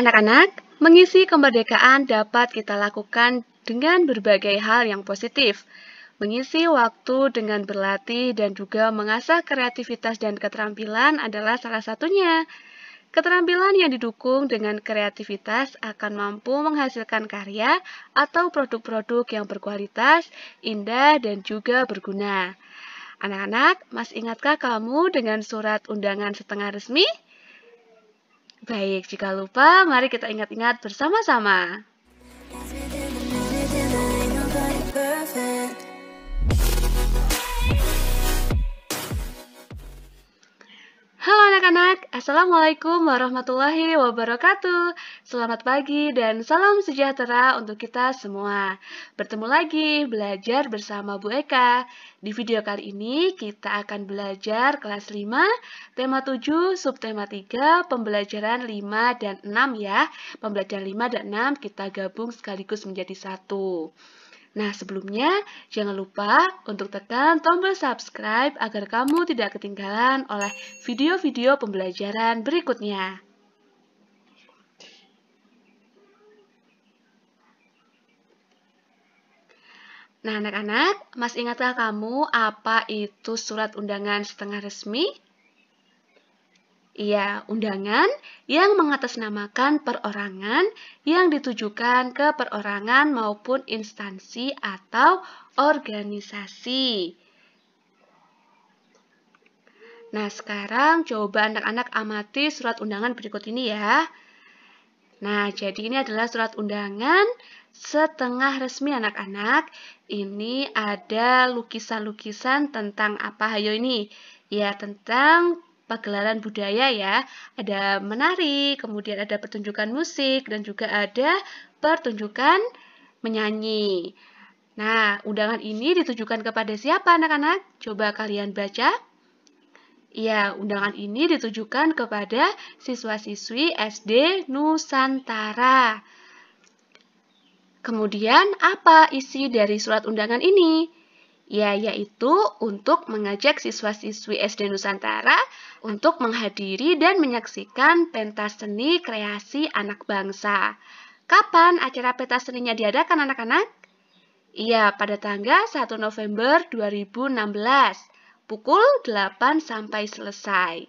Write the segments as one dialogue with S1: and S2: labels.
S1: Anak-anak, mengisi kemerdekaan dapat kita lakukan dengan berbagai hal yang positif, Mengisi waktu dengan berlatih dan juga mengasah kreativitas dan keterampilan adalah salah satunya. Keterampilan yang didukung dengan kreativitas akan mampu menghasilkan karya atau produk-produk yang berkualitas, indah, dan juga berguna. Anak-anak, masih ingatkah kamu dengan surat undangan setengah resmi? Baik, jika lupa, mari kita ingat-ingat bersama-sama. Halo anak-anak, Assalamualaikum warahmatullahi wabarakatuh Selamat pagi dan salam sejahtera untuk kita semua. Bertemu lagi belajar bersama Bu Eka. Di video kali ini kita akan belajar kelas 5, tema 7, subtema 3, pembelajaran 5 dan 6 ya. Pembelajaran 5 dan 6 kita gabung sekaligus menjadi satu. Nah, sebelumnya jangan lupa untuk tekan tombol subscribe agar kamu tidak ketinggalan oleh video-video pembelajaran berikutnya. Nah, anak-anak, Mas ingatkah kamu apa itu surat undangan setengah resmi? Iya, undangan yang mengatasnamakan perorangan yang ditujukan ke perorangan maupun instansi atau organisasi. Nah, sekarang coba anak-anak amati surat undangan berikut ini ya. Nah, jadi ini adalah surat undangan setengah resmi anak-anak. Ini ada lukisan-lukisan tentang apa hayo ini? Ya, tentang pagelaran budaya ya. Ada menari, kemudian ada pertunjukan musik, dan juga ada pertunjukan menyanyi. Nah, undangan ini ditujukan kepada siapa anak-anak? Coba kalian baca. Ya, undangan ini ditujukan kepada siswa-siswi SD Nusantara. Kemudian, apa isi dari surat undangan ini? Ya, yaitu untuk mengajak siswa-siswi SD Nusantara untuk menghadiri dan menyaksikan pentas seni kreasi anak bangsa. Kapan acara pentas seninya diadakan anak-anak? Iya, -anak? pada tanggal 1 November 2016 pukul 8 sampai selesai.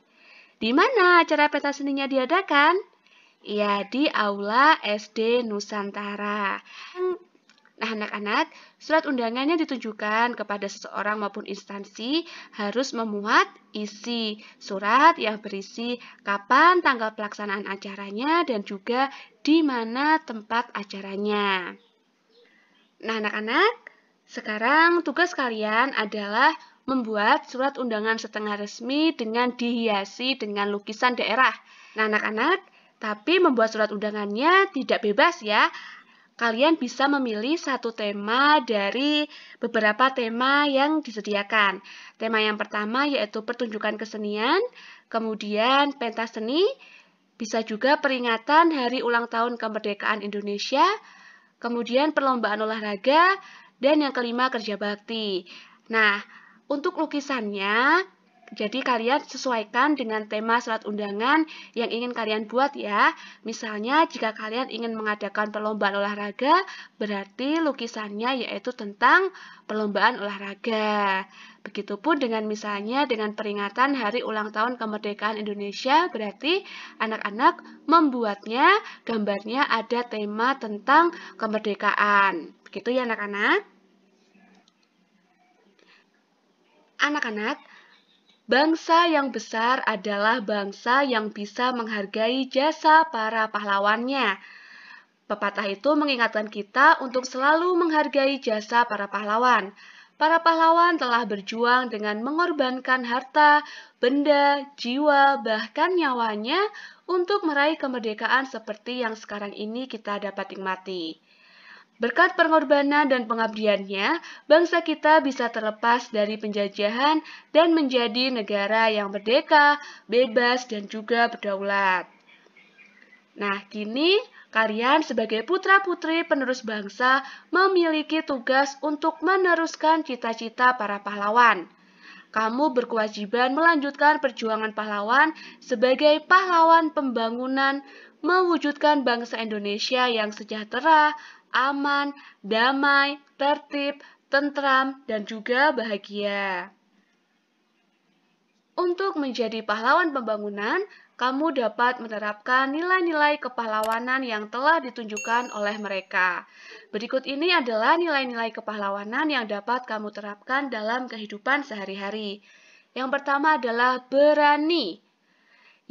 S1: Di mana acara peta seninya diadakan? Ya, di Aula SD Nusantara. Nah, anak-anak, surat undangannya ditunjukkan kepada seseorang maupun instansi harus memuat isi surat yang berisi kapan tanggal pelaksanaan acaranya dan juga di mana tempat acaranya. Nah, anak-anak, sekarang tugas kalian adalah membuat surat undangan setengah resmi dengan dihiasi dengan lukisan daerah. Nah, anak-anak, tapi membuat surat undangannya tidak bebas ya. Kalian bisa memilih satu tema dari beberapa tema yang disediakan. Tema yang pertama yaitu pertunjukan kesenian, kemudian pentas seni, bisa juga peringatan hari ulang tahun kemerdekaan Indonesia, kemudian perlombaan olahraga, dan yang kelima kerja bakti. Nah, untuk lukisannya, jadi kalian sesuaikan dengan tema surat undangan yang ingin kalian buat ya. Misalnya jika kalian ingin mengadakan perlombaan olahraga, berarti lukisannya yaitu tentang perlombaan olahraga. Begitupun dengan misalnya dengan peringatan hari ulang tahun kemerdekaan Indonesia, berarti anak-anak membuatnya gambarnya ada tema tentang kemerdekaan. Begitu ya anak-anak? Anak-anak, bangsa yang besar adalah bangsa yang bisa menghargai jasa para pahlawannya. Pepatah itu mengingatkan kita untuk selalu menghargai jasa para pahlawan. Para pahlawan telah berjuang dengan mengorbankan harta, benda, jiwa, bahkan nyawanya untuk meraih kemerdekaan seperti yang sekarang ini kita dapat nikmati. Berkat pengorbanan dan pengabdiannya, bangsa kita bisa terlepas dari penjajahan dan menjadi negara yang merdeka, bebas, dan juga berdaulat. Nah, kini kalian sebagai putra-putri penerus bangsa memiliki tugas untuk meneruskan cita-cita para pahlawan. Kamu berkewajiban melanjutkan perjuangan pahlawan sebagai pahlawan pembangunan mewujudkan bangsa Indonesia yang sejahtera, aman, damai, tertib, tentram, dan juga bahagia. Untuk menjadi pahlawan pembangunan, kamu dapat menerapkan nilai-nilai kepahlawanan yang telah ditunjukkan oleh mereka. Berikut ini adalah nilai-nilai kepahlawanan yang dapat kamu terapkan dalam kehidupan sehari-hari. Yang pertama adalah berani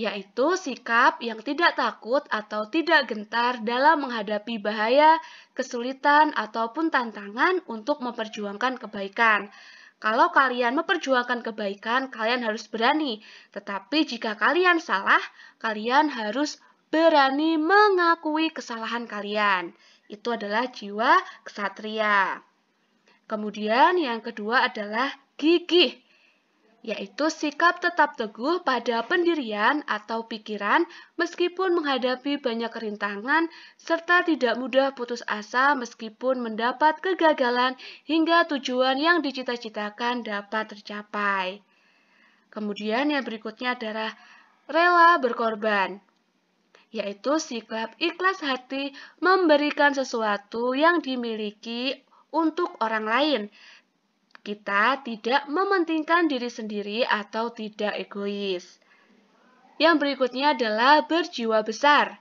S1: yaitu sikap yang tidak takut atau tidak gentar dalam menghadapi bahaya, kesulitan, ataupun tantangan untuk memperjuangkan kebaikan. Kalau kalian memperjuangkan kebaikan, kalian harus berani. Tetapi jika kalian salah, kalian harus berani mengakui kesalahan kalian. Itu adalah jiwa kesatria. Kemudian yang kedua adalah gigih yaitu sikap tetap teguh pada pendirian atau pikiran meskipun menghadapi banyak rintangan serta tidak mudah putus asa meskipun mendapat kegagalan hingga tujuan yang dicita-citakan dapat tercapai. Kemudian yang berikutnya adalah rela berkorban yaitu sikap ikhlas hati memberikan sesuatu yang dimiliki untuk orang lain, kita tidak mementingkan diri sendiri atau tidak egois. Yang berikutnya adalah berjiwa besar,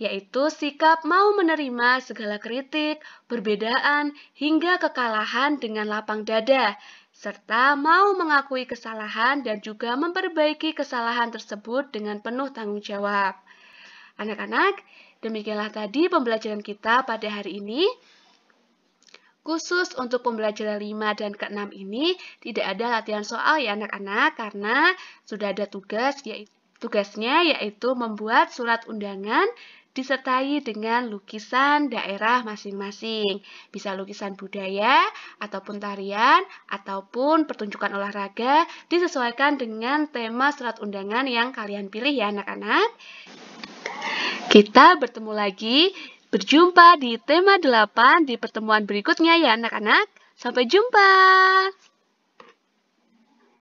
S1: yaitu sikap mau menerima segala kritik, perbedaan, hingga kekalahan dengan lapang dada, serta mau mengakui kesalahan dan juga memperbaiki kesalahan tersebut dengan penuh tanggung jawab. Anak-anak, demikianlah tadi pembelajaran kita pada hari ini. Khusus untuk pembelajaran 5 dan ke-6 ini tidak ada latihan soal ya anak-anak karena sudah ada tugas yaitu tugasnya yaitu membuat surat undangan disertai dengan lukisan daerah masing-masing. Bisa lukisan budaya ataupun tarian ataupun pertunjukan olahraga disesuaikan dengan tema surat undangan yang kalian pilih ya anak-anak. Kita bertemu lagi Berjumpa di tema 8 di pertemuan berikutnya ya anak-anak. Sampai jumpa!